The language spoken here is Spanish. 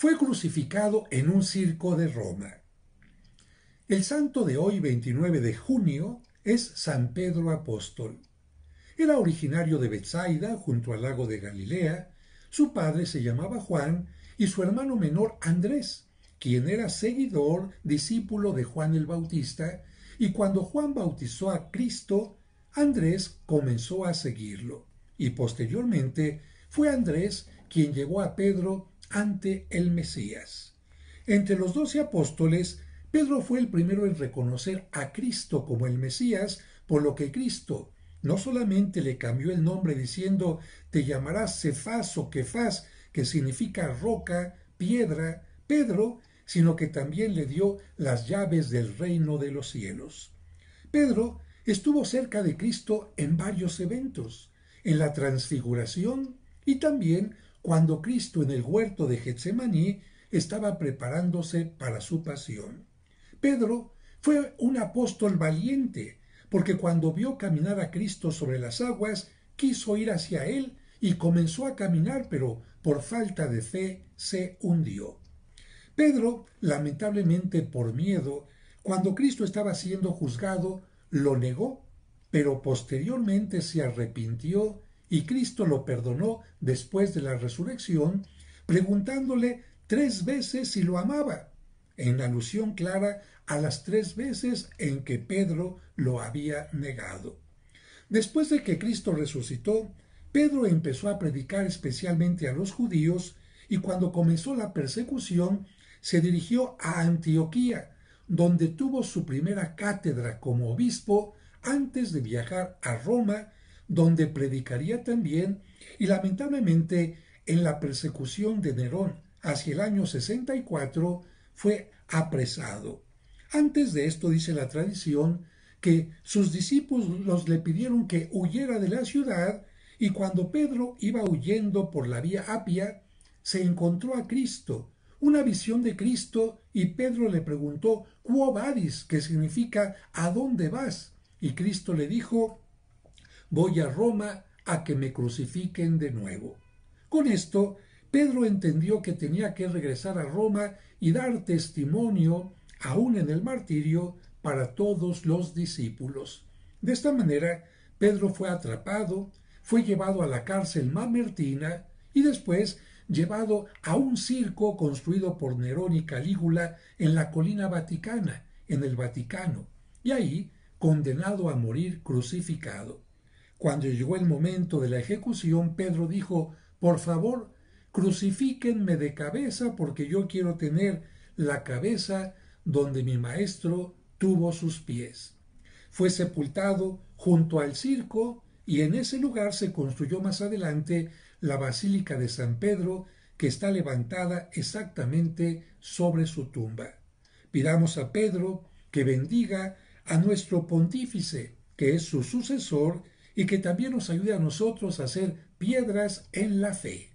fue crucificado en un circo de Roma. El santo de hoy, 29 de junio, es San Pedro Apóstol. Era originario de Bethsaida, junto al lago de Galilea. Su padre se llamaba Juan y su hermano menor Andrés, quien era seguidor, discípulo de Juan el Bautista, y cuando Juan bautizó a Cristo, Andrés comenzó a seguirlo, y posteriormente fue Andrés quien llegó a Pedro ante el Mesías. Entre los doce apóstoles, Pedro fue el primero en reconocer a Cristo como el Mesías, por lo que Cristo no solamente le cambió el nombre diciendo te llamarás Cefas o Kefas, que significa roca, piedra, Pedro, sino que también le dio las llaves del reino de los cielos. Pedro estuvo cerca de Cristo en varios eventos, en la transfiguración y también cuando Cristo en el huerto de Getsemaní estaba preparándose para su pasión. Pedro fue un apóstol valiente, porque cuando vio caminar a Cristo sobre las aguas, quiso ir hacia él y comenzó a caminar, pero por falta de fe se hundió. Pedro, lamentablemente por miedo, cuando Cristo estaba siendo juzgado, lo negó, pero posteriormente se arrepintió y Cristo lo perdonó después de la resurrección, preguntándole tres veces si lo amaba, en alusión clara a las tres veces en que Pedro lo había negado. Después de que Cristo resucitó, Pedro empezó a predicar especialmente a los judíos y cuando comenzó la persecución se dirigió a Antioquía, donde tuvo su primera cátedra como obispo antes de viajar a Roma donde predicaría también y lamentablemente en la persecución de Nerón hacia el año 64 fue apresado. Antes de esto dice la tradición que sus discípulos le pidieron que huyera de la ciudad y cuando Pedro iba huyendo por la vía Apia, se encontró a Cristo, una visión de Cristo, y Pedro le preguntó, Quo vadis? que significa ¿a dónde vas? Y Cristo le dijo, voy a Roma a que me crucifiquen de nuevo. Con esto, Pedro entendió que tenía que regresar a Roma y dar testimonio, aún en el martirio, para todos los discípulos. De esta manera, Pedro fue atrapado, fue llevado a la cárcel mamertina y después llevado a un circo construido por Nerón y Calígula en la colina vaticana, en el Vaticano, y ahí condenado a morir crucificado. Cuando llegó el momento de la ejecución, Pedro dijo, Por favor, crucifíquenme de cabeza porque yo quiero tener la cabeza donde mi maestro tuvo sus pies. Fue sepultado junto al circo y en ese lugar se construyó más adelante la Basílica de San Pedro, que está levantada exactamente sobre su tumba. Pidamos a Pedro que bendiga a nuestro pontífice, que es su sucesor y que también nos ayude a nosotros a ser piedras en la fe.